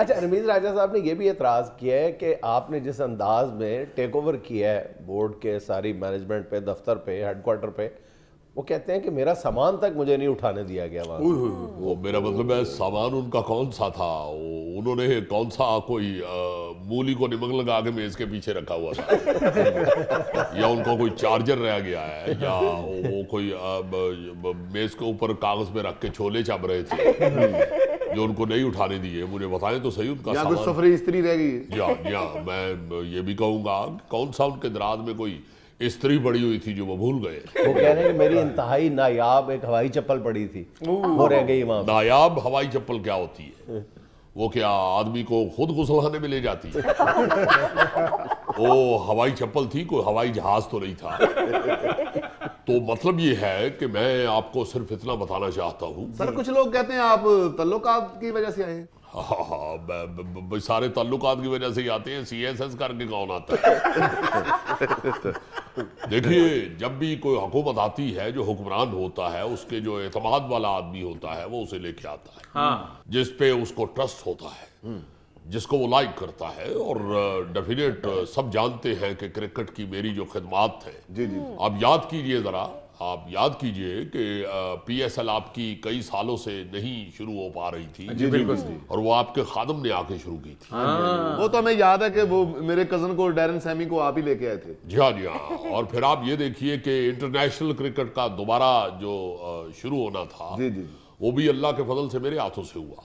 अच्छा रमीज राजा साहब ने यह भी एतराज़ किया है कि आपने जिस अंदाज में टेक ओवर किया है बोर्ड के सारी मैनेजमेंट पे दफ्तर पे हेडक्वार्टर पे वो कहते हैं कि मेरा सामान तक मुझे नहीं उठाने दिया गया वहाँ वो मेरा मतलब है सामान उनका कौन सा था उन्होंने कौन सा कोई मूली को निमक लगा के मेज के पीछे रखा हुआ था या उनका कोई चार्जर रह गया है या वो कोई मेज के ऊपर कागज में रख के छोले चाप रहे थे जो उनको नहीं उठाने दिए मुझे बताएं तो सही उनका या कुछ सफरी स्त्री रह गई या, हाँ, या हाँ, मैं ये भी कहूंगा कौन सा उनके दराज में कोई स्त्री बड़ी हुई थी जो वो भूल गए वो कह रहे हैं मेरी इंतहाई नायाब एक हवाई चप्पल पड़ी थी वो रह गई वहां नायाब हवाई चप्पल क्या होती है वो क्या आदमी को खुद गुसलखाने में ले जाती है ओ हवाई चप्पल थी कोई हवाई जहाज तो नहीं था तो मतलब ये है कि मैं आपको सिर्फ इतना बताना चाहता हूँ सर कुछ लोग कहते हैं आप तल्लुक की वजह से आए हैं हाँ हाँ, हाँ सारे तल्लुक की वजह से ही आते हैं सी एस एस करके कौन आता है देखिए जब भी कोई हुकूमत आती है जो हुक्मरान होता है उसके जो एतमाद वाला आदमी होता है वो उसे लेके आता है हाँ। जिस पे उसको ट्रस्ट होता है हम्म। जिसको वो लाइक करता है और डेफिनेट सब जानते हैं कि क्रिकेट की मेरी जो खदमात है जी जी आप याद कीजिए ज़रा आप याद कीजिए कि पीएसएल आपकी कई सालों से नहीं शुरू हो पा रही थी जी बिल्कुल और वो आपके खादम ने आके शुरू की थी हाँ। वो तो हमें याद है कि वो मेरे कजन को डेरन सैमी को आप ही लेके आए थे जी हाँ जी हाँ और फिर आप ये देखिए कि इंटरनेशनल क्रिकेट का दोबारा जो शुरू होना था जी जी वो भी अल्लाह के फजल से मेरे हाथों से हुआ